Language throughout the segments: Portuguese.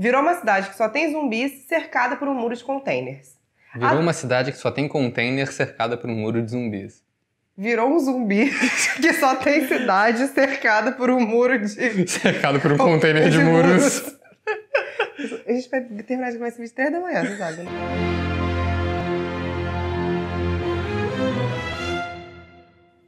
virou uma cidade que só tem zumbis cercada por um muro de containers. Virou a... uma cidade que só tem container cercada por um muro de zumbis. Virou um zumbi que só tem cidade cercada por um muro de. Cercado por um container de, de muros. muros. A gente vai terminar de comer esse vídeo 3 da manhã, você sabe, né?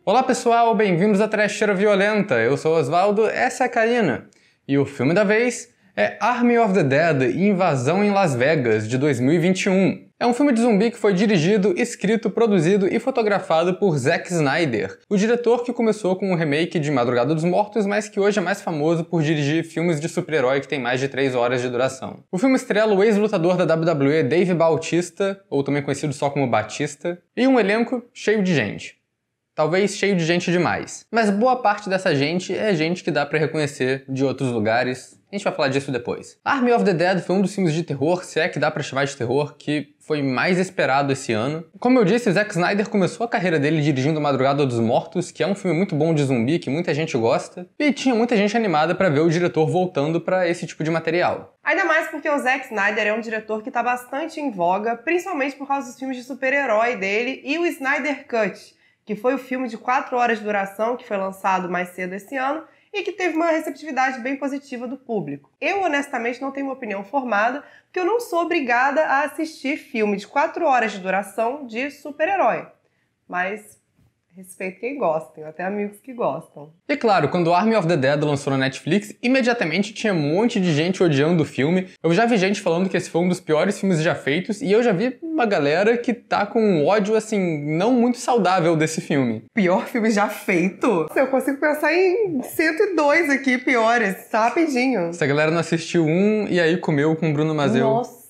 Olá pessoal, bem-vindos à Trecheira Violenta. Eu sou Oswaldo, essa é a Karina. E o filme da vez é Army of the Dead e Invasão em Las Vegas, de 2021. É um filme de zumbi que foi dirigido, escrito, produzido e fotografado por Zack Snyder, o diretor que começou com o um remake de Madrugada dos Mortos, mas que hoje é mais famoso por dirigir filmes de super-herói que têm mais de 3 horas de duração. O filme estrela o ex-lutador da WWE Dave Bautista, ou também conhecido só como Batista, e um elenco cheio de gente. Talvez cheio de gente demais, mas boa parte dessa gente é gente que dá para reconhecer de outros lugares, a gente vai falar disso depois. Army of the Dead foi um dos filmes de terror, se é que dá pra chamar de terror, que foi mais esperado esse ano. Como eu disse, Zack Snyder começou a carreira dele dirigindo Madrugada dos Mortos, que é um filme muito bom de zumbi que muita gente gosta, e tinha muita gente animada para ver o diretor voltando para esse tipo de material. Ainda mais porque o Zack Snyder é um diretor que tá bastante em voga, principalmente por causa dos filmes de super-herói dele e o Snyder Cut, que foi o filme de 4 horas de duração que foi lançado mais cedo esse ano e que teve uma receptividade bem positiva do público. Eu, honestamente, não tenho uma opinião formada, porque eu não sou obrigada a assistir filme de 4 horas de duração de super-herói. Mas Respeito quem gosta, tenho até amigos que gostam. E claro, quando Army of the Dead lançou na Netflix, imediatamente tinha um monte de gente odiando o filme. Eu já vi gente falando que esse foi um dos piores filmes já feitos, e eu já vi uma galera que tá com um ódio, assim, não muito saudável desse filme. Pior filme já feito? Eu consigo pensar em 102 aqui piores, tá rapidinho. Essa galera não assistiu um e aí comeu com o Bruno Mazeu. Nossa!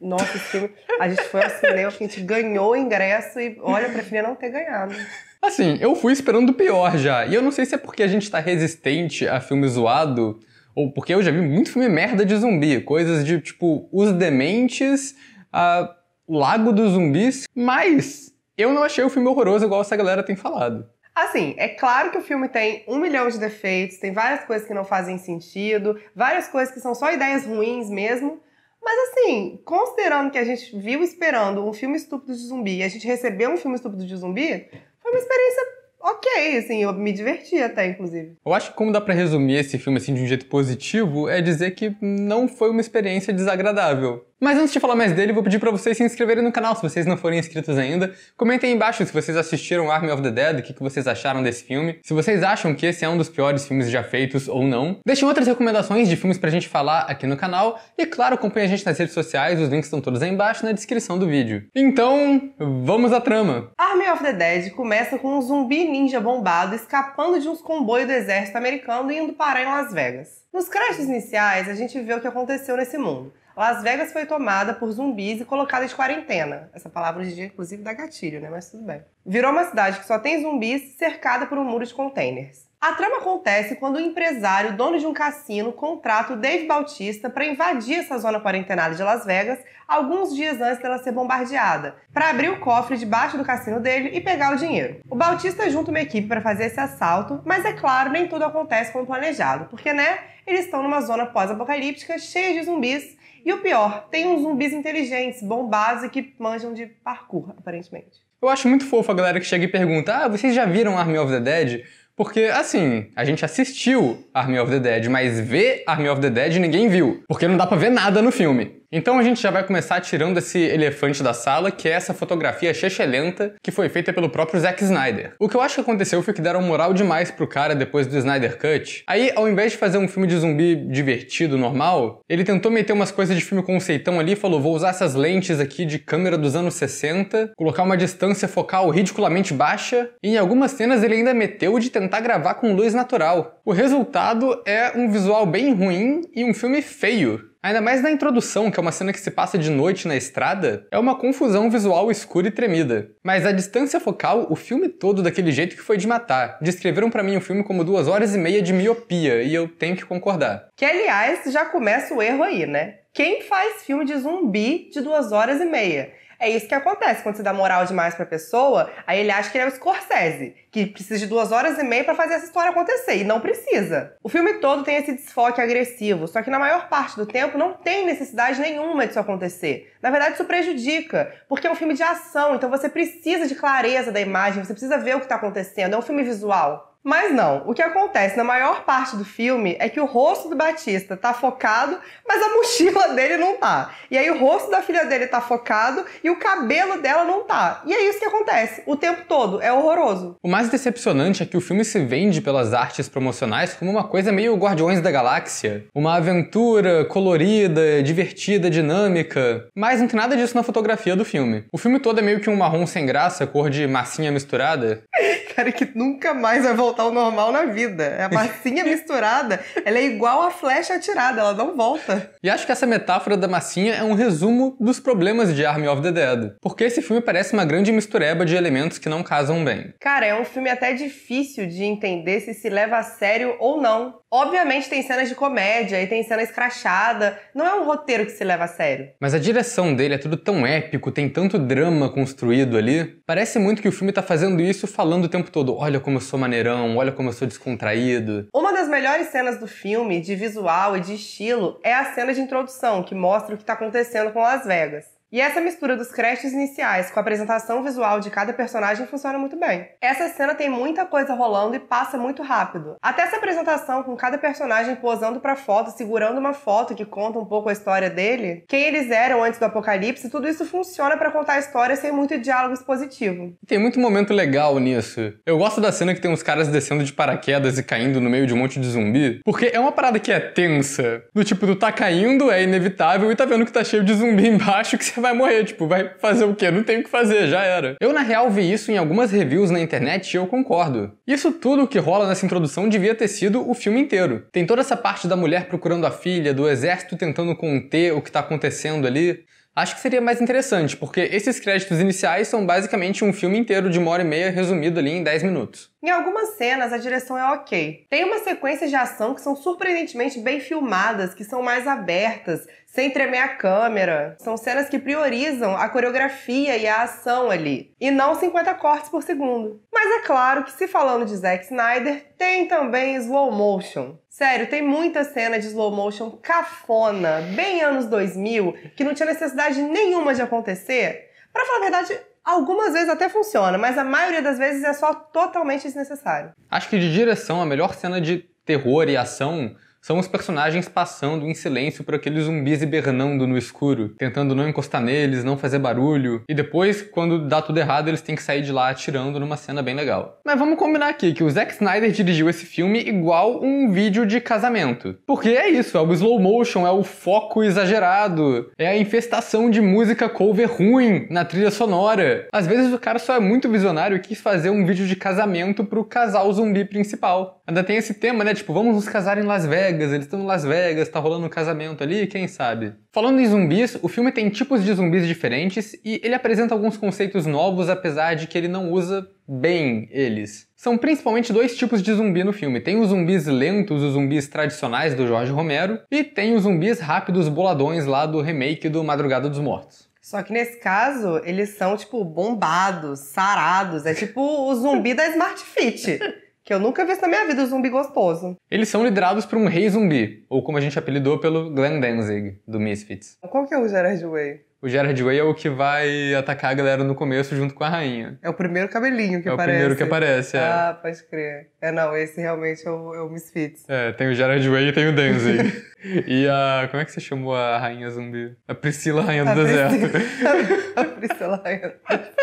Nossa, esse filme. A gente foi ao cinema, a gente ganhou o ingresso e olha, eu preferia não ter ganhado. Assim, eu fui esperando o pior já. E eu não sei se é porque a gente tá resistente a filme zoado, ou porque eu já vi muito filme merda de zumbi. Coisas de tipo, os dementes, a Lago dos Zumbis. Mas eu não achei o filme horroroso igual essa galera tem falado. Assim, é claro que o filme tem um milhão de defeitos, tem várias coisas que não fazem sentido, várias coisas que são só ideias ruins mesmo. Mas assim, considerando que a gente viu esperando um filme estúpido de zumbi e a gente recebeu um filme estúpido de zumbi, foi é uma experiência ok, assim, eu me diverti até, inclusive. Eu acho que como dá para resumir esse filme, assim, de um jeito positivo, é dizer que não foi uma experiência desagradável. Mas antes de falar mais dele, vou pedir para vocês se inscreverem no canal se vocês não forem inscritos ainda. Comentem aí embaixo se vocês assistiram Army of the Dead, o que, que vocês acharam desse filme, se vocês acham que esse é um dos piores filmes já feitos ou não. Deixem outras recomendações de filmes pra gente falar aqui no canal e, claro, acompanhe a gente nas redes sociais, os links estão todos aí embaixo na descrição do vídeo. Então, vamos à trama! Army of the Dead começa com um zumbi ninja bombado escapando de uns comboios do exército americano e indo parar em Las Vegas. Nos créditos iniciais, a gente vê o que aconteceu nesse mundo. Las Vegas foi tomada por zumbis e colocada de quarentena. Essa palavra hoje em dia, inclusive, dá gatilho, né? Mas tudo bem. Virou uma cidade que só tem zumbis cercada por um muro de containers. A trama acontece quando o empresário, dono de um cassino, contrata o Dave Bautista para invadir essa zona quarentenada de Las Vegas alguns dias antes dela ser bombardeada, para abrir o cofre debaixo do cassino dele e pegar o dinheiro. O Bautista junta uma equipe para fazer esse assalto, mas é claro, nem tudo acontece como planejado, porque né, eles estão numa zona pós-apocalíptica cheia de zumbis e o pior, tem uns zumbis inteligentes, bombados e que manjam de parkour, aparentemente. Eu acho muito fofo a galera que chega e pergunta: Ah, vocês já viram Army of the Dead? Porque, assim, a gente assistiu Army of the Dead, mas ver Army of the Dead ninguém viu. Porque não dá pra ver nada no filme. Então a gente já vai começar tirando esse elefante da sala, que é essa fotografia chechelenta que foi feita pelo próprio Zack Snyder. O que eu acho que aconteceu foi que deram moral demais pro cara depois do Snyder Cut. Aí, ao invés de fazer um filme de zumbi divertido, normal, ele tentou meter umas coisas de filme conceitão ali e falou: vou usar essas lentes aqui de câmera dos anos 60, colocar uma distância focal ridiculamente baixa, e em algumas cenas ele ainda meteu de tentar gravar com luz natural. O resultado é um visual bem ruim e um filme feio. Ainda mais na introdução, que é uma cena que se passa de noite na estrada, é uma confusão visual escura e tremida. Mas a distância focal, o filme todo daquele jeito que foi de matar. Descreveram para mim o filme como duas horas e meia de miopia, e eu tenho que concordar. Que, aliás, já começa o erro aí, né? Quem faz filme de zumbi de duas horas e meia? É isso que acontece quando você dá moral demais pra pessoa, aí ele acha que ele é o Scorsese, que precisa de duas horas e meia para fazer essa história acontecer, e não precisa. O filme todo tem esse desfoque agressivo, só que na maior parte do tempo não tem necessidade nenhuma disso acontecer. Na verdade, isso prejudica, porque é um filme de ação, então você precisa de clareza da imagem, você precisa ver o que está acontecendo, é um filme visual. Mas não, o que acontece na maior parte do filme é que o rosto do Batista tá focado, mas a mochila dele não tá. E aí o rosto da filha dele tá focado e o cabelo dela não tá. E é isso que acontece o tempo todo, é horroroso. O mais decepcionante é que o filme se vende pelas artes promocionais como uma coisa meio Guardiões da Galáxia, uma aventura colorida, divertida, dinâmica, mas não tem nada disso na fotografia do filme. O filme todo é meio que um marrom sem graça, cor de massinha misturada. Cara que nunca mais vai voltar voltar ao normal na vida. É a massinha misturada, ela é igual a flecha atirada, ela não volta. E acho que essa metáfora da massinha é um resumo dos problemas de Army of the Dead. Porque esse filme parece uma grande mistureba de elementos que não casam bem. Cara, é um filme até difícil de entender se se leva a sério ou não. Obviamente tem cenas de comédia e tem cena escrachada. Não é um roteiro que se leva a sério. Mas a direção dele é tudo tão épico, tem tanto drama construído ali. Parece muito que o filme tá fazendo isso falando o tempo todo. Olha como eu sou maneirão, olha como eu sou descontraído. Uma das melhores cenas do filme, de visual e de estilo, é a cena de introdução, que mostra o que tá acontecendo com Las Vegas. E essa mistura dos créditos iniciais com a apresentação visual de cada personagem funciona muito bem. Essa cena tem muita coisa rolando e passa muito rápido. Até essa apresentação com cada personagem posando para foto, segurando uma foto que conta um pouco a história dele, quem eles eram antes do apocalipse, tudo isso funciona para contar a história sem muito diálogo expositivo. Tem muito momento legal nisso. Eu gosto da cena que tem uns caras descendo de paraquedas e caindo no meio de um monte de zumbi, porque é uma parada que é tensa. Do tipo, tu tá caindo, é inevitável e tá vendo que tá cheio de zumbi embaixo que você que vai morrer, tipo, vai fazer o quê? Não tem o que fazer, já era. Eu, na real, vi isso em algumas reviews na internet e eu concordo. Isso tudo que rola nessa introdução devia ter sido o filme inteiro. Tem toda essa parte da mulher procurando a filha, do exército tentando conter o que tá acontecendo ali. Acho que seria mais interessante, porque esses créditos iniciais são basicamente um filme inteiro de uma hora e meia resumido ali em 10 minutos. Em algumas cenas, a direção é ok. Tem umas sequências de ação que são surpreendentemente bem filmadas, que são mais abertas, sem tremer a câmera. São cenas que priorizam a coreografia e a ação ali, e não 50 cortes por segundo. Mas é claro que, se falando de Zack Snyder, tem também slow motion. Sério, tem muita cena de slow motion cafona, bem anos 2000, que não tinha necessidade nenhuma de acontecer. Para falar a verdade, algumas vezes até funciona, mas a maioria das vezes é só totalmente desnecessário. Acho que de direção, a melhor cena de terror e ação são os personagens passando em silêncio por aqueles zumbis hibernando no escuro, tentando não encostar neles, não fazer barulho, e depois, quando dá tudo errado, eles têm que sair de lá atirando numa cena bem legal. Mas vamos combinar aqui que o Zack Snyder dirigiu esse filme igual um vídeo de casamento. Porque é isso, é o slow motion, é o foco exagerado, é a infestação de música cover ruim na trilha sonora. Às vezes o cara só é muito visionário e quis fazer um vídeo de casamento pro casal zumbi principal. Ainda tem esse tema, né? Tipo, vamos nos casar em Las Vegas, eles estão em Las Vegas, tá rolando um casamento ali, quem sabe? Falando em zumbis, o filme tem tipos de zumbis diferentes e ele apresenta alguns conceitos novos, apesar de que ele não usa bem eles. São principalmente dois tipos de zumbi no filme. Tem os zumbis lentos, os zumbis tradicionais do Jorge Romero, e tem os zumbis rápidos boladões lá do remake do Madrugada dos Mortos. Só que nesse caso, eles são, tipo, bombados, sarados. É tipo o zumbi da Smart Fit. que eu nunca vi na minha vida, um zumbi gostoso. Eles são liderados por um rei zumbi, ou como a gente apelidou pelo Glenn Danzig, do Misfits. Qual que é o Gerard Way? O Gerard Way é o que vai atacar a galera no começo junto com a rainha. É o primeiro cabelinho que é aparece. É o primeiro que aparece, é. Ah, pode crer. É, não, esse realmente é o, é o Misfits. É, tem o Gerard Way e tem o Danzig. e a... como é que você chamou a rainha zumbi? A Priscila Rainha do a Deserto. Priscila... a Priscila Rainha do Deserto.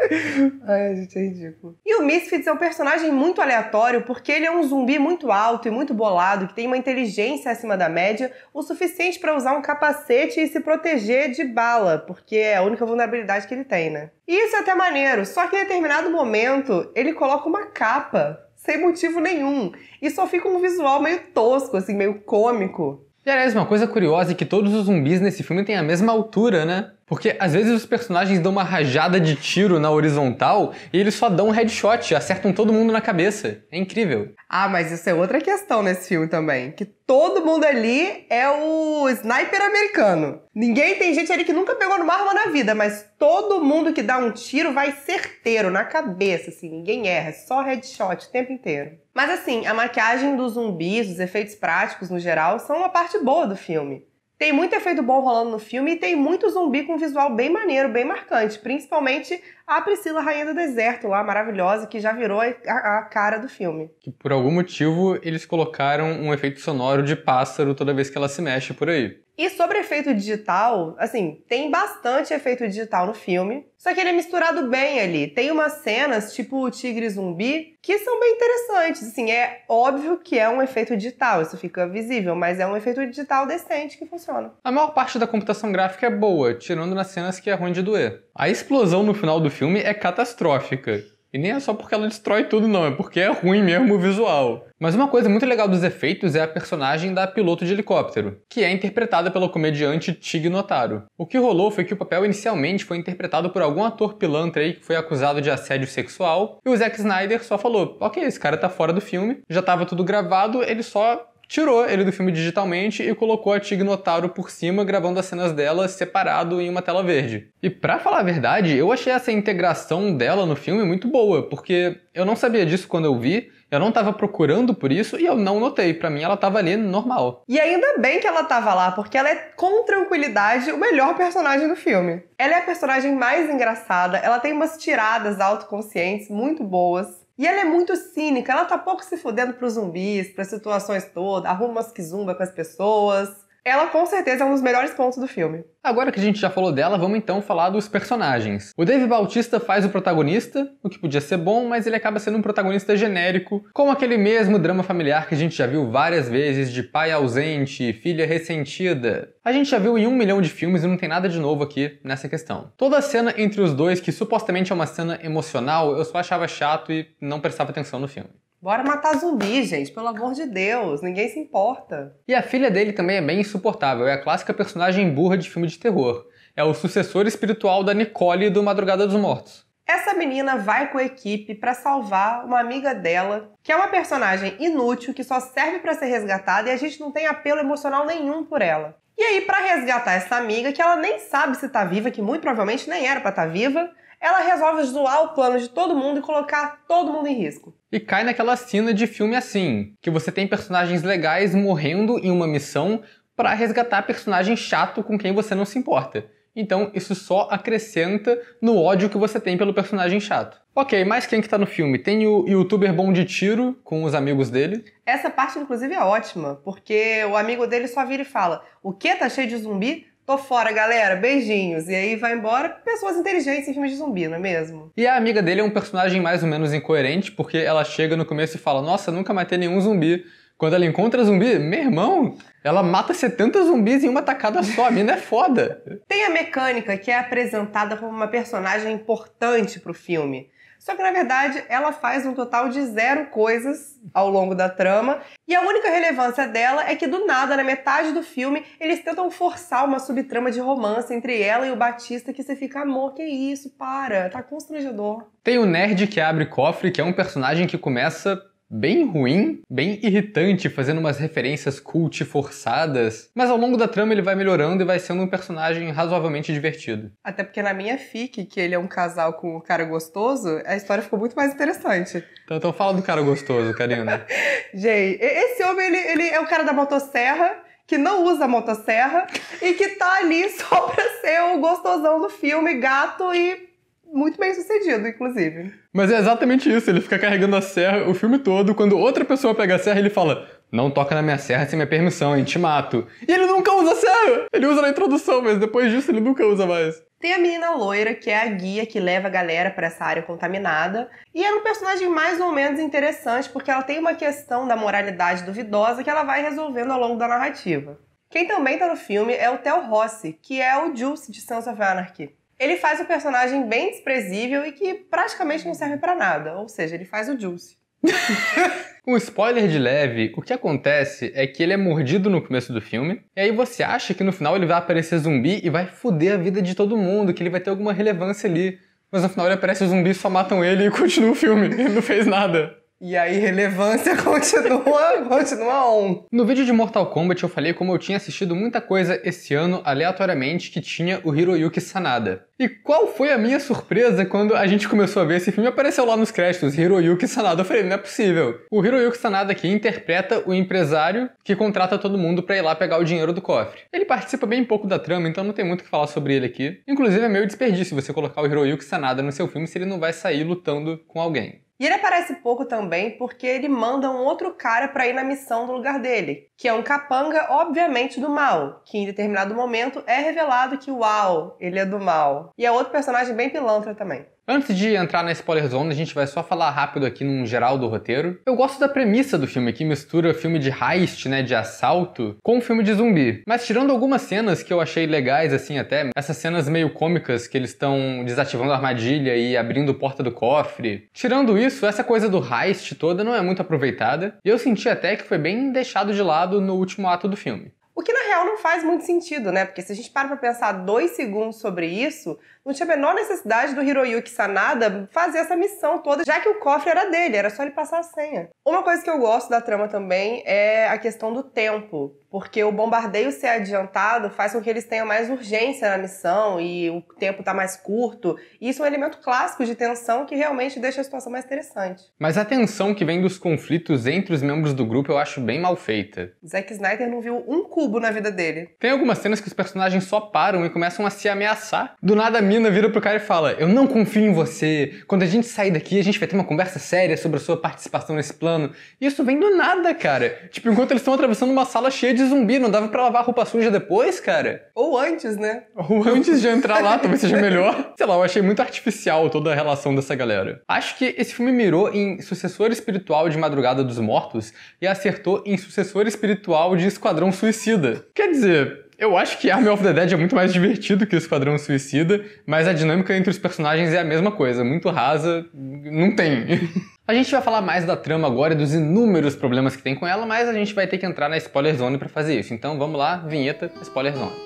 Ai, gente, é ridículo. E o Misfits é um personagem muito aleatório porque ele é um zumbi muito alto e muito bolado que tem uma inteligência acima da média, o suficiente para usar um capacete e se proteger de bala, porque é a única vulnerabilidade que ele tem, né? E isso é até maneiro, só que em determinado momento ele coloca uma capa sem motivo nenhum e só fica um visual meio tosco, assim, meio cômico. E aliás, uma coisa curiosa é que todos os zumbis nesse filme têm a mesma altura, né? Porque às vezes os personagens dão uma rajada de tiro na horizontal e eles só dão um headshot, acertam todo mundo na cabeça. É incrível. Ah, mas isso é outra questão nesse filme também. Que todo mundo ali é o sniper americano. Ninguém tem gente ali que nunca pegou numa arma na vida, mas todo mundo que dá um tiro vai certeiro na cabeça, assim, ninguém erra, é só headshot o tempo inteiro. Mas assim, a maquiagem dos zumbis, os efeitos práticos no geral, são uma parte boa do filme. Tem muito efeito bom rolando no filme e tem muito zumbi com um visual bem maneiro, bem marcante. Principalmente a Priscila Rainha do Deserto lá, maravilhosa, que já virou a, a cara do filme. Que por algum motivo eles colocaram um efeito sonoro de pássaro toda vez que ela se mexe por aí. E sobre efeito digital, assim, tem bastante efeito digital no filme, só que ele é misturado bem ali. Tem umas cenas, tipo o tigre zumbi, que são bem interessantes. Assim, é óbvio que é um efeito digital, isso fica visível, mas é um efeito digital decente que funciona. A maior parte da computação gráfica é boa, tirando nas cenas que é ruim de doer. A explosão no final do filme é catastrófica. E nem é só porque ela destrói tudo, não, é porque é ruim mesmo o visual. Mas uma coisa muito legal dos efeitos é a personagem da piloto de helicóptero, que é interpretada pelo comediante Tig Notaro. O que rolou foi que o papel inicialmente foi interpretado por algum ator pilantra aí que foi acusado de assédio sexual, e o Zack Snyder só falou: ok, esse cara tá fora do filme, já tava tudo gravado, ele só tirou ele do filme digitalmente e colocou a Tig Notaro por cima, gravando as cenas dela separado em uma tela verde. E pra falar a verdade, eu achei essa integração dela no filme muito boa, porque eu não sabia disso quando eu vi, eu não estava procurando por isso e eu não notei. Para mim, ela estava ali normal. E ainda bem que ela estava lá, porque ela é com tranquilidade o melhor personagem do filme. Ela é a personagem mais engraçada, ela tem umas tiradas autoconscientes muito boas. E ela é muito cínica, ela tá pouco se fudendo pros zumbis, pras situações todas, arruma umas quizumba com as pessoas. Ela com certeza é um dos melhores pontos do filme. Agora que a gente já falou dela, vamos então falar dos personagens. O Dave Bautista faz o protagonista, o que podia ser bom, mas ele acaba sendo um protagonista genérico, como aquele mesmo drama familiar que a gente já viu várias vezes de pai ausente, filha ressentida. A gente já viu em um milhão de filmes e não tem nada de novo aqui nessa questão. Toda a cena entre os dois, que supostamente é uma cena emocional, eu só achava chato e não prestava atenção no filme. Bora matar zumbi, gente, pelo amor de Deus, ninguém se importa. E a filha dele também é bem insuportável, é a clássica personagem burra de filme de terror. É o sucessor espiritual da Nicole do Madrugada dos Mortos. Essa menina vai com a equipe para salvar uma amiga dela, que é uma personagem inútil que só serve para ser resgatada e a gente não tem apelo emocional nenhum por ela. E aí, para resgatar essa amiga, que ela nem sabe se tá viva, que muito provavelmente nem era para estar tá viva, ela resolve zoar o plano de todo mundo e colocar todo mundo em risco. E cai naquela cena de filme assim, que você tem personagens legais morrendo em uma missão para resgatar personagem chato com quem você não se importa. Então isso só acrescenta no ódio que você tem pelo personagem chato. Ok, mas quem que tá no filme? Tem o youtuber bom de tiro com os amigos dele. Essa parte, inclusive, é ótima, porque o amigo dele só vira e fala: O que? Tá cheio de zumbi? Tô fora, galera. Beijinhos. E aí vai embora. Pessoas inteligentes em filmes de zumbi, não é mesmo? E a amiga dele é um personagem mais ou menos incoerente, porque ela chega no começo e fala: Nossa, nunca matei nenhum zumbi. Quando ela encontra zumbi, meu irmão, ela mata 70 zumbis em uma tacada só. A mina é foda. Tem a mecânica que é apresentada como uma personagem importante pro filme. Só que na verdade ela faz um total de zero coisas ao longo da trama. E a única relevância dela é que do nada, na metade do filme, eles tentam forçar uma subtrama de romance entre ela e o Batista que você fica, amor, que isso, para, tá constrangedor. Tem o nerd que abre cofre, que é um personagem que começa bem ruim, bem irritante, fazendo umas referências cult forçadas, mas ao longo da trama ele vai melhorando e vai sendo um personagem razoavelmente divertido. Até porque na minha fic, que ele é um casal com o cara gostoso, a história ficou muito mais interessante. Então, então fala do cara gostoso, Karina. Gente, esse homem, ele, ele é o cara da motosserra, que não usa motosserra e que tá ali só pra ser o gostosão do filme, gato e muito bem sucedido, inclusive. Mas é exatamente isso, ele fica carregando a serra o filme todo, quando outra pessoa pega a serra, ele fala: Não toca na minha serra sem minha permissão, hein? Te mato. E ele nunca usa a serra! Ele usa na introdução, mas depois disso ele nunca usa mais. Tem a menina loira, que é a guia que leva a galera para essa área contaminada. E é um personagem mais ou menos interessante, porque ela tem uma questão da moralidade duvidosa que ela vai resolvendo ao longo da narrativa. Quem também tá no filme é o Theo Rossi, que é o Juice de Sons of Anarchy ele faz um personagem bem desprezível e que praticamente não serve para nada. Ou seja, ele faz o Juice. um spoiler de leve, o que acontece é que ele é mordido no começo do filme, e aí você acha que no final ele vai aparecer zumbi e vai foder a vida de todo mundo, que ele vai ter alguma relevância ali. Mas no final ele aparece zumbi, só matam ele e continua o filme. Ele não fez nada. E aí, relevância continua, continua on. No vídeo de Mortal Kombat eu falei como eu tinha assistido muita coisa esse ano aleatoriamente que tinha o Hiroyuki Sanada. E qual foi a minha surpresa quando a gente começou a ver esse filme? Apareceu lá nos créditos, Hiroyuki Sanada. Eu falei, não é possível. O Hiroyuki Sanada aqui interpreta o empresário que contrata todo mundo para ir lá pegar o dinheiro do cofre. Ele participa bem pouco da trama, então não tem muito o que falar sobre ele aqui. Inclusive é meio desperdício você colocar o Hiroyuki Sanada no seu filme se ele não vai sair lutando com alguém. E ele aparece pouco também porque ele manda um outro cara para ir na missão no lugar dele, que é um capanga, obviamente, do mal, que em determinado momento é revelado que, uau, ele é do mal. E é outro personagem bem pilantra também. Antes de entrar na spoiler zone, a gente vai só falar rápido aqui num geral do roteiro. Eu gosto da premissa do filme, que mistura filme de heist, né, de assalto, com filme de zumbi. Mas tirando algumas cenas que eu achei legais, assim, até, essas cenas meio cômicas que eles estão desativando a armadilha e abrindo porta do cofre. Tirando isso, essa coisa do heist toda não é muito aproveitada, e eu senti até que foi bem deixado de lado no último ato do filme. O que na real não faz muito sentido, né? Porque se a gente para pra pensar dois segundos sobre isso, não tinha a menor necessidade do Hiroyuki Sanada fazer essa missão toda, já que o cofre era dele, era só ele passar a senha. Uma coisa que eu gosto da trama também é a questão do tempo, porque o bombardeio ser adiantado faz com que eles tenham mais urgência na missão e o tempo tá mais curto. E isso é um elemento clássico de tensão que realmente deixa a situação mais interessante. Mas a tensão que vem dos conflitos entre os membros do grupo eu acho bem mal feita. Zack Snyder não viu um cubo na vida dele. Tem algumas cenas que os personagens só param e começam a se ameaçar. Do nada mina vira pro cara e fala: Eu não confio em você. Quando a gente sair daqui, a gente vai ter uma conversa séria sobre a sua participação nesse plano. E isso vem do nada, cara. Tipo, enquanto eles estão atravessando uma sala cheia de zumbi, não dava para lavar roupa suja depois, cara? Ou antes, né? Ou antes de entrar lá, talvez seja melhor. Sei lá, eu achei muito artificial toda a relação dessa galera. Acho que esse filme mirou em sucessor espiritual de Madrugada dos Mortos e acertou em sucessor espiritual de Esquadrão Suicida. Quer dizer, eu acho que Army of the Dead é muito mais divertido que o Esquadrão Suicida, mas a dinâmica entre os personagens é a mesma coisa, muito rasa, não tem. a gente vai falar mais da trama agora e dos inúmeros problemas que tem com ela, mas a gente vai ter que entrar na spoiler zone para fazer isso. Então vamos lá, vinheta, spoiler zone.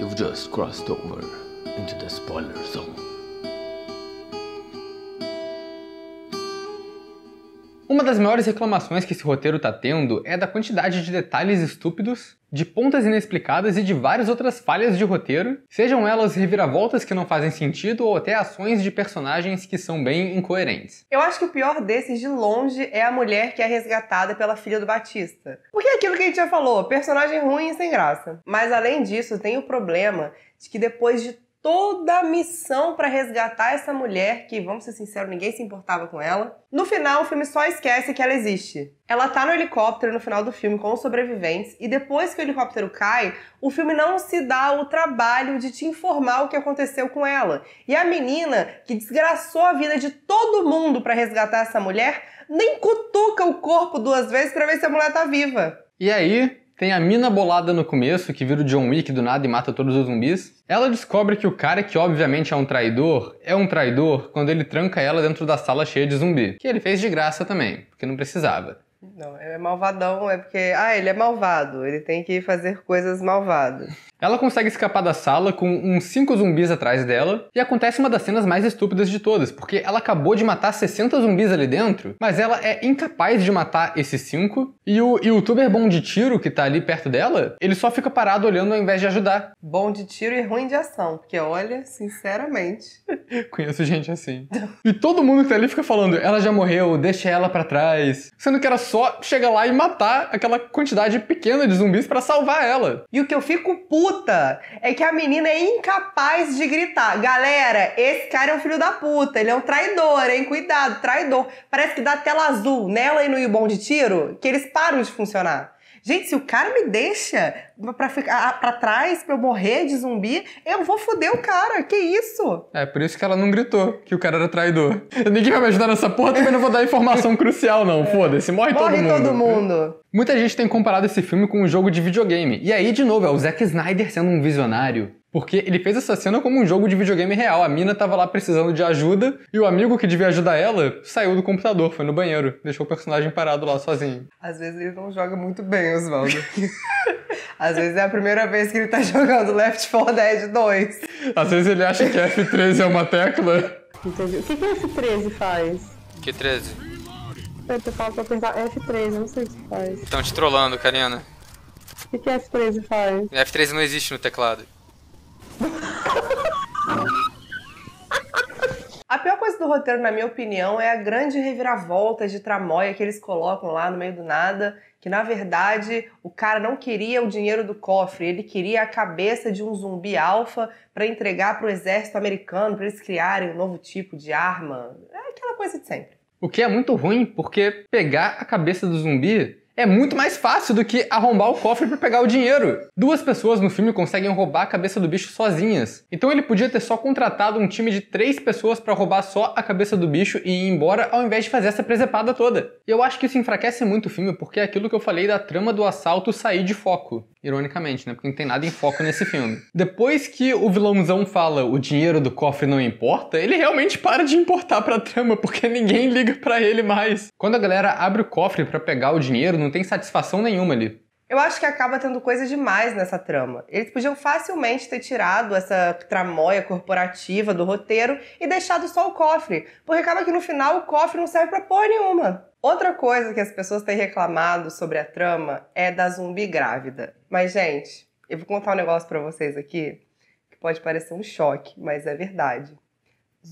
You've just crossed over into the spoiler zone. Uma das maiores reclamações que esse roteiro tá tendo é da quantidade de detalhes estúpidos, de pontas inexplicadas e de várias outras falhas de roteiro, sejam elas reviravoltas que não fazem sentido ou até ações de personagens que são bem incoerentes. Eu acho que o pior desses, de longe, é a mulher que é resgatada pela filha do Batista. Porque é aquilo que a gente já falou, personagem ruim e sem graça. Mas além disso, tem o problema de que depois de toda a missão para resgatar essa mulher que, vamos ser sinceros, ninguém se importava com ela. No final, o filme só esquece que ela existe. Ela tá no helicóptero no final do filme com os sobreviventes e depois que o helicóptero cai, o filme não se dá o trabalho de te informar o que aconteceu com ela. E a menina que desgraçou a vida de todo mundo para resgatar essa mulher, nem cutuca o corpo duas vezes para ver se a mulher tá viva. E aí, tem a mina bolada no começo, que vira o John Wick do nada e mata todos os zumbis. Ela descobre que o cara, que obviamente é um traidor, é um traidor quando ele tranca ela dentro da sala cheia de zumbi. Que ele fez de graça também, porque não precisava. Não, é malvadão, é porque, ah, ele é malvado, ele tem que fazer coisas malvadas. Ela consegue escapar da sala com uns cinco zumbis atrás dela, e acontece uma das cenas mais estúpidas de todas, porque ela acabou de matar 60 zumbis ali dentro, mas ela é incapaz de matar esses cinco e o youtuber bom de tiro que tá ali perto dela, ele só fica parado olhando ao invés de ajudar. Bom de tiro e ruim de ação, porque olha, sinceramente. Conheço gente assim. e todo mundo que tá ali fica falando, ela já morreu, deixa ela para trás, sendo que era só só chegar lá e matar aquela quantidade pequena de zumbis para salvar ela. E o que eu fico puta é que a menina é incapaz de gritar: galera, esse cara é um filho da puta, ele é um traidor, hein? Cuidado, traidor. Parece que dá tela azul nela e no Ibon de tiro que eles param de funcionar. Gente, se o cara me deixa pra, ficar, para trás, pra eu morrer de zumbi, eu vou foder o cara. Que isso? É, por isso que ela não gritou que o cara era traidor. Ninguém vai me ajudar nessa porra, também não vou dar informação crucial, não. É. Foda-se, morre, morre todo mundo. Morre todo mundo. Muita gente tem comparado esse filme com um jogo de videogame. E aí, de novo, é o Zack Snyder sendo um visionário. Porque ele fez essa cena como um jogo de videogame real. A mina tava lá precisando de ajuda e o amigo que devia ajudar ela saiu do computador, foi no banheiro, deixou o personagem parado lá sozinho. Às vezes ele não joga muito bem, Osvaldo. Às vezes é a primeira vez que ele tá jogando Left 4 Dead 2. Às vezes ele acha que F13 é uma tecla. Entendi. O que, que F13 faz? Que 13? Eu falando pra apertar F13, não sei o que faz. Estão te trollando, Karina. O que, que F13 faz? F13 não existe no teclado. A pior coisa do roteiro, na minha opinião, é a grande reviravolta de tramóia que eles colocam lá no meio do nada, que na verdade o cara não queria o dinheiro do cofre, ele queria a cabeça de um zumbi alfa para entregar para o exército americano para eles criarem um novo tipo de arma. É aquela coisa de sempre. O que é muito ruim, porque pegar a cabeça do zumbi é muito mais fácil do que arrombar o cofre para pegar o dinheiro. Duas pessoas no filme conseguem roubar a cabeça do bicho sozinhas. Então ele podia ter só contratado um time de três pessoas para roubar só a cabeça do bicho e ir embora ao invés de fazer essa presepada toda. E eu acho que isso enfraquece muito o filme porque é aquilo que eu falei da trama do assalto sair de foco. Ironicamente, né? Porque não tem nada em foco nesse filme. Depois que o vilãozão fala o dinheiro do cofre não importa, ele realmente para de importar pra trama porque ninguém liga para ele mais. Quando a galera abre o cofre para pegar o dinheiro, não tem satisfação nenhuma ali. Eu acho que acaba tendo coisa demais nessa trama. Eles podiam facilmente ter tirado essa tramóia corporativa do roteiro e deixado só o cofre, porque acaba que no final o cofre não serve pra porra nenhuma. Outra coisa que as pessoas têm reclamado sobre a trama é da zumbi grávida. Mas, gente, eu vou contar um negócio para vocês aqui que pode parecer um choque, mas é verdade.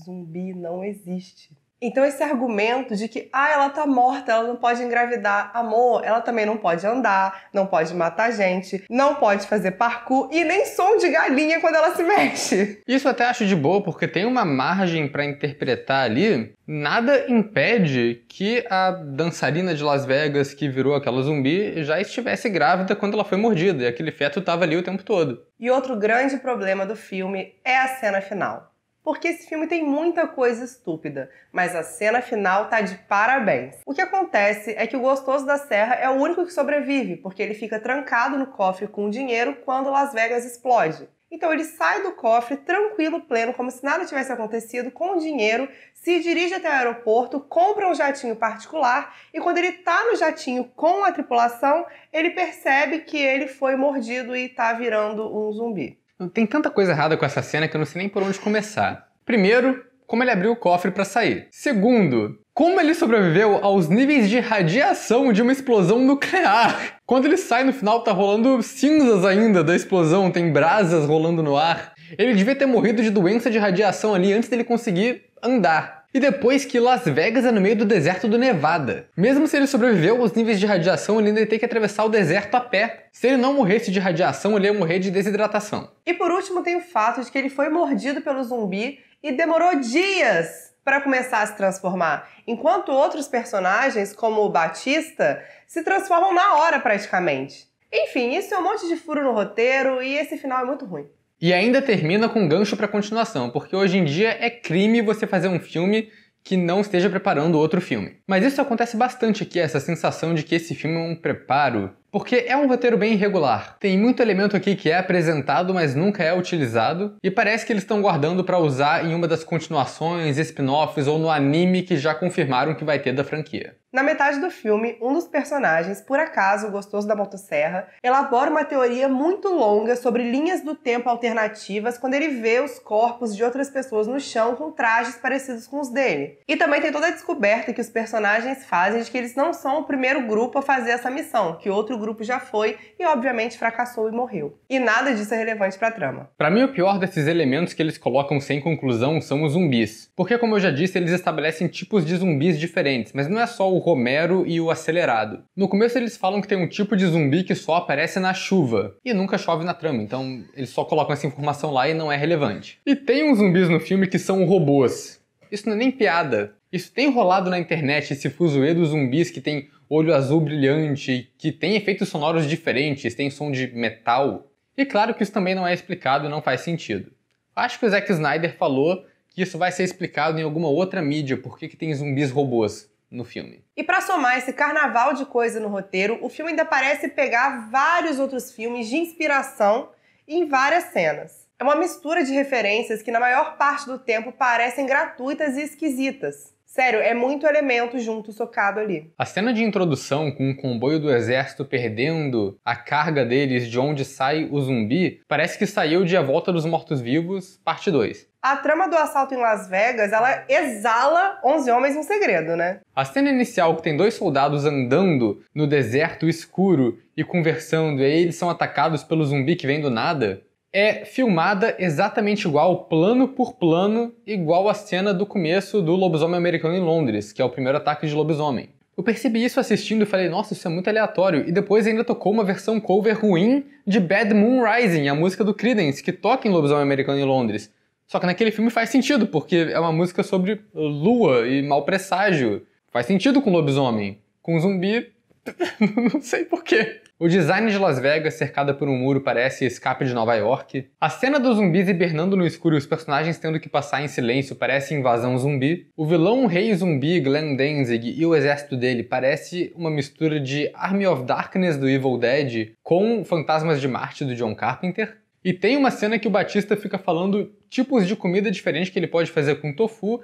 Zumbi não existe. Então esse argumento de que ah, ela tá morta, ela não pode engravidar, amor, ela também não pode andar, não pode matar gente, não pode fazer parkour e nem som de galinha quando ela se mexe. Isso até acho de boa, porque tem uma margem para interpretar ali. Nada impede que a dançarina de Las Vegas que virou aquela zumbi já estivesse grávida quando ela foi mordida, e aquele feto tava ali o tempo todo. E outro grande problema do filme é a cena final porque esse filme tem muita coisa estúpida, mas a cena final tá de parabéns. O que acontece é que o Gostoso da Serra é o único que sobrevive, porque ele fica trancado no cofre com o dinheiro quando Las Vegas explode. Então ele sai do cofre tranquilo, pleno, como se nada tivesse acontecido, com o dinheiro, se dirige até o aeroporto, compra um jatinho particular e quando ele tá no jatinho com a tripulação, ele percebe que ele foi mordido e tá virando um zumbi. Tem tanta coisa errada com essa cena que eu não sei nem por onde começar. Primeiro, como ele abriu o cofre para sair. Segundo, como ele sobreviveu aos níveis de radiação de uma explosão nuclear. Quando ele sai no final, tá rolando cinzas ainda da explosão, tem brasas rolando no ar. Ele devia ter morrido de doença de radiação ali antes dele conseguir andar e depois que Las Vegas é no meio do deserto do Nevada. Mesmo se ele sobreviveu aos níveis de radiação, ele ainda ia ter que atravessar o deserto a pé. Se ele não morresse de radiação, ele ia morrer de desidratação. E por último, tem o fato de que ele foi mordido pelo zumbi e demorou dias para começar a se transformar, enquanto outros personagens, como o Batista, se transformam na hora praticamente. Enfim, isso é um monte de furo no roteiro e esse final é muito ruim. E ainda termina com gancho para continuação, porque hoje em dia é crime você fazer um filme que não esteja preparando outro filme. Mas isso acontece bastante aqui, essa sensação de que esse filme é um preparo, porque é um roteiro bem irregular. Tem muito elemento aqui que é apresentado, mas nunca é utilizado, e parece que eles estão guardando para usar em uma das continuações, spin-offs ou no anime que já confirmaram que vai ter da franquia. Na metade do filme, um dos personagens, por acaso o gostoso da motosserra, elabora uma teoria muito longa sobre linhas do tempo alternativas quando ele vê os corpos de outras pessoas no chão com trajes parecidos com os dele. E também tem toda a descoberta que os personagens fazem de que eles não são o primeiro grupo a fazer essa missão, que outro grupo já foi e obviamente fracassou e morreu. E nada disso é relevante para a trama. Para mim, o pior desses elementos que eles colocam sem conclusão são os zumbis, porque como eu já disse, eles estabelecem tipos de zumbis diferentes, mas não é só o Romero e o Acelerado. No começo eles falam que tem um tipo de zumbi que só aparece na chuva e nunca chove na trama, então eles só colocam essa informação lá e não é relevante. E tem uns zumbis no filme que são robôs. Isso não é nem piada. Isso tem rolado na internet esse fuzuê dos zumbis que tem olho azul brilhante, que tem efeitos sonoros diferentes, tem som de metal. E claro que isso também não é explicado, não faz sentido. Acho que o Zack Snyder falou que isso vai ser explicado em alguma outra mídia, por que tem zumbis robôs no filme. E para somar esse carnaval de coisa no roteiro, o filme ainda parece pegar vários outros filmes de inspiração em várias cenas. É uma mistura de referências que na maior parte do tempo parecem gratuitas e esquisitas. Sério, é muito elemento junto, socado ali. A cena de introdução com o comboio do exército perdendo a carga deles de onde sai o zumbi, parece que saiu de A Volta dos Mortos-Vivos, parte 2. A trama do assalto em Las Vegas, ela exala 11 homens um segredo, né? A cena inicial que tem dois soldados andando no deserto escuro e conversando, e aí eles são atacados pelo zumbi que vem do nada, é filmada exatamente igual, plano por plano, igual a cena do começo do lobisomem americano em Londres, que é o primeiro ataque de lobisomem. Eu percebi isso assistindo e falei, nossa, isso é muito aleatório. E depois ainda tocou uma versão cover ruim de Bad Moon Rising, a música do Creedence, que toca em Lobisomem Americano em Londres. Só que naquele filme faz sentido, porque é uma música sobre lua e mau presságio. Faz sentido com lobisomem. Com zumbi, não sei porquê. O design de Las Vegas cercada por um muro parece escape de Nova York. A cena dos zumbis hibernando no escuro e os personagens tendo que passar em silêncio parece invasão zumbi. O vilão rei zumbi Glenn Danzig e o exército dele parece uma mistura de Army of Darkness do Evil Dead com Fantasmas de Marte do John Carpenter. E tem uma cena que o Batista fica falando tipos de comida diferente que ele pode fazer com tofu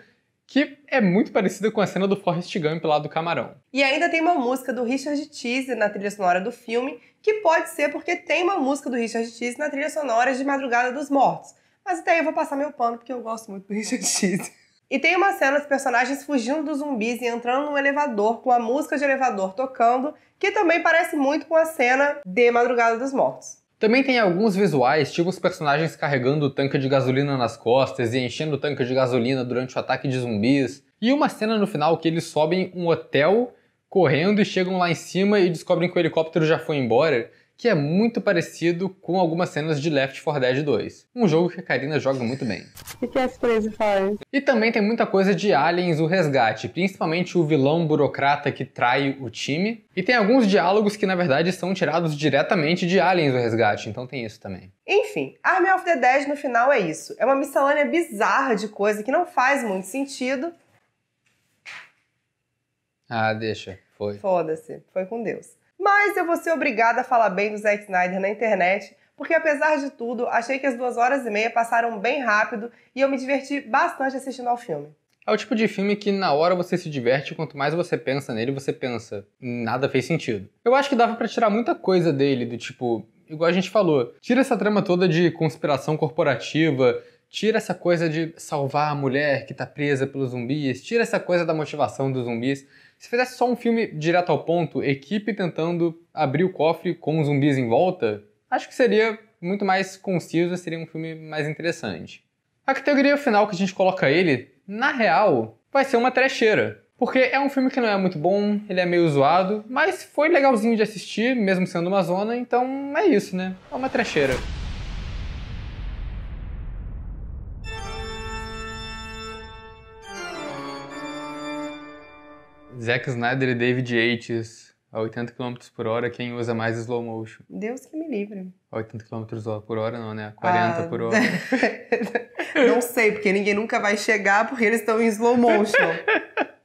que é muito parecida com a cena do Forrest Gump lá do camarão. E ainda tem uma música do Richard Cheese na trilha sonora do filme, que pode ser porque tem uma música do Richard Cheese na trilha sonora de Madrugada dos Mortos. Mas até aí eu vou passar meu pano porque eu gosto muito do Richard Cheese. E tem uma cena dos personagens fugindo dos zumbis e entrando num elevador com a música de elevador tocando, que também parece muito com a cena de Madrugada dos Mortos. Também tem alguns visuais, tipo os personagens carregando o tanque de gasolina nas costas e enchendo o tanque de gasolina durante o ataque de zumbis, e uma cena no final que eles sobem um hotel correndo e chegam lá em cima e descobrem que o helicóptero já foi embora que é muito parecido com algumas cenas de Left 4 Dead 2, um jogo que a Karina joga muito bem. O que as coisas fazem? E também tem muita coisa de Aliens o Resgate, principalmente o vilão burocrata que trai o time, e tem alguns diálogos que na verdade são tirados diretamente de Aliens o Resgate, então tem isso também. Enfim, Army of the Dead no final é isso. É uma miscelânea bizarra de coisa que não faz muito sentido. Ah, deixa. Foi. Foda-se. Foi com Deus. Mas eu vou ser obrigada a falar bem do Zack Snyder na internet, porque apesar de tudo, achei que as duas horas e meia passaram bem rápido e eu me diverti bastante assistindo ao filme. É o tipo de filme que na hora você se diverte, quanto mais você pensa nele, você pensa, nada fez sentido. Eu acho que dava para tirar muita coisa dele, do tipo, igual a gente falou, tira essa trama toda de conspiração corporativa, tira essa coisa de salvar a mulher que tá presa pelos zumbis, tira essa coisa da motivação dos zumbis. Se fizesse só um filme direto ao ponto, equipe tentando abrir o cofre com zumbis em volta, acho que seria muito mais conciso e seria um filme mais interessante. A categoria final que a gente coloca ele, na real, vai ser uma trecheira. Porque é um filme que não é muito bom, ele é meio zoado, mas foi legalzinho de assistir, mesmo sendo uma zona, então é isso, né? É uma trecheira. Zack Snyder e David Yates a 80 km por hora, quem usa mais slow motion? Deus que me livre. A 80 km por hora não, né? A 40 ah. por hora. não sei, porque ninguém nunca vai chegar porque eles estão em slow motion.